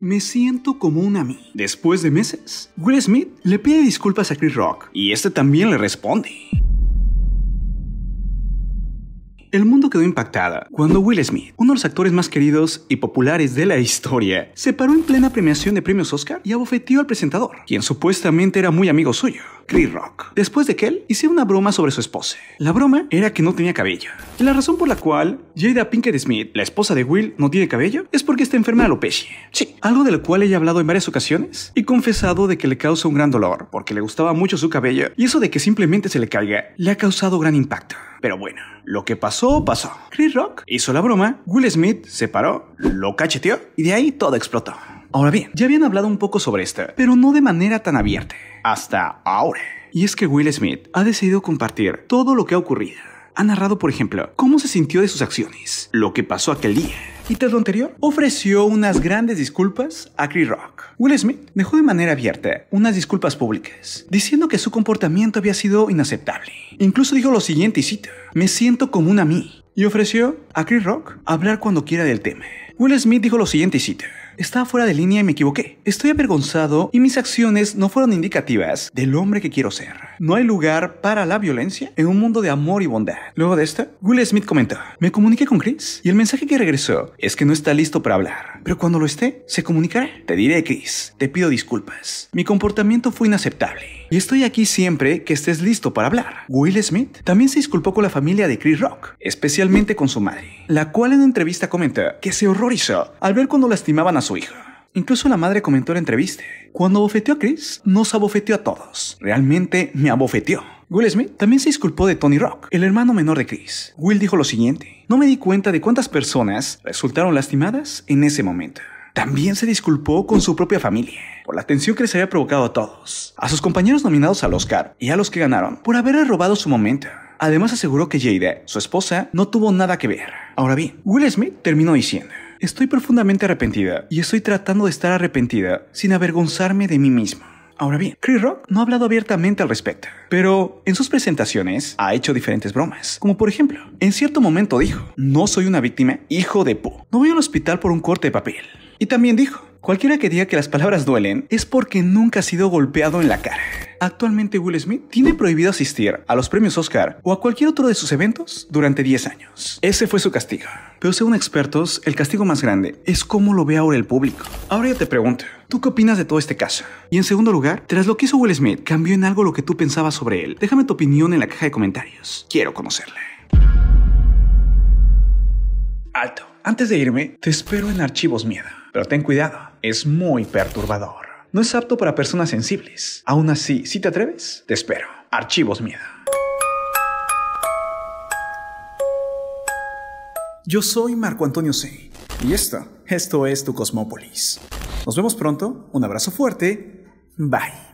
Me siento como un mí. Después de meses, Will Smith le pide disculpas a Chris Rock y este también le responde. El mundo quedó impactado cuando Will Smith, uno de los actores más queridos y populares de la historia, se paró en plena premiación de premios Oscar y abofeteó al presentador, quien supuestamente era muy amigo suyo. Chris Rock. Después de que él hice una broma sobre su esposa. La broma era que no tenía cabello. Y la razón por la cual Jada Pinkett Smith, la esposa de Will, no tiene cabello es porque está enferma de alopecia. Sí, algo del cual ella ha hablado en varias ocasiones y confesado de que le causa un gran dolor porque le gustaba mucho su cabello y eso de que simplemente se le caiga le ha causado gran impacto. Pero bueno, lo que pasó, pasó. Chris Rock hizo la broma, Will Smith se paró, lo cacheteó y de ahí todo explotó. Ahora bien, ya habían hablado un poco sobre esto, pero no de manera tan abierta. Hasta ahora. Y es que Will Smith ha decidido compartir todo lo que ha ocurrido. Ha narrado, por ejemplo, cómo se sintió de sus acciones, lo que pasó aquel día. Y tras lo anterior, ofreció unas grandes disculpas a Chris Rock. Will Smith dejó de manera abierta unas disculpas públicas, diciendo que su comportamiento había sido inaceptable. Incluso dijo lo siguiente, y cita: me siento común a mí. Y ofreció a Chris Rock hablar cuando quiera del tema. Will Smith dijo lo siguiente, y cita. Estaba fuera de línea y me equivoqué. Estoy avergonzado y mis acciones no fueron indicativas del hombre que quiero ser. No hay lugar para la violencia en un mundo de amor y bondad. Luego de esto, Will Smith comentó, me comuniqué con Chris y el mensaje que regresó es que no está listo para hablar, pero cuando lo esté, se comunicará. Te diré, Chris, te pido disculpas. Mi comportamiento fue inaceptable y estoy aquí siempre que estés listo para hablar. Will Smith también se disculpó con la familia de Chris Rock, especialmente con su madre la cual en entrevista comenta que se horrorizó al ver cuando lastimaban a su hija. Incluso la madre comentó en la entrevista, cuando abofeteó a Chris, nos abofeteó a todos. Realmente me abofeteó. Will Smith también se disculpó de Tony Rock, el hermano menor de Chris. Will dijo lo siguiente, no me di cuenta de cuántas personas resultaron lastimadas en ese momento. También se disculpó con su propia familia por la tensión que les había provocado a todos, a sus compañeros nominados al Oscar y a los que ganaron por haberle robado su momento. Además aseguró que Jada, su esposa, no tuvo nada que ver. Ahora bien, Will Smith terminó diciendo, estoy profundamente arrepentida y estoy tratando de estar arrepentida sin avergonzarme de mí mismo. Ahora bien, Chris Rock no ha hablado abiertamente al respecto, pero en sus presentaciones ha hecho diferentes bromas, como por ejemplo, en cierto momento dijo, no soy una víctima, hijo de po, no voy al hospital por un corte de papel. Y también dijo, Cualquiera que diga que las palabras duelen es porque nunca ha sido golpeado en la cara. Actualmente Will Smith tiene prohibido asistir a los premios Oscar o a cualquier otro de sus eventos durante 10 años. Ese fue su castigo. Pero según expertos, el castigo más grande es cómo lo ve ahora el público. Ahora yo te pregunto, ¿Tú qué opinas de todo este caso? Y en segundo lugar, tras lo que hizo Will Smith, ¿cambió en algo lo que tú pensabas sobre él? Déjame tu opinión en la caja de comentarios. Quiero conocerle. Alto. Antes de irme, te espero en Archivos Miedo, pero ten cuidado, es muy perturbador. No es apto para personas sensibles. Aún así, si te atreves, te espero. Archivos Miedo. Yo soy Marco Antonio C. Y esto, esto es tu Cosmópolis. Nos vemos pronto, un abrazo fuerte, bye.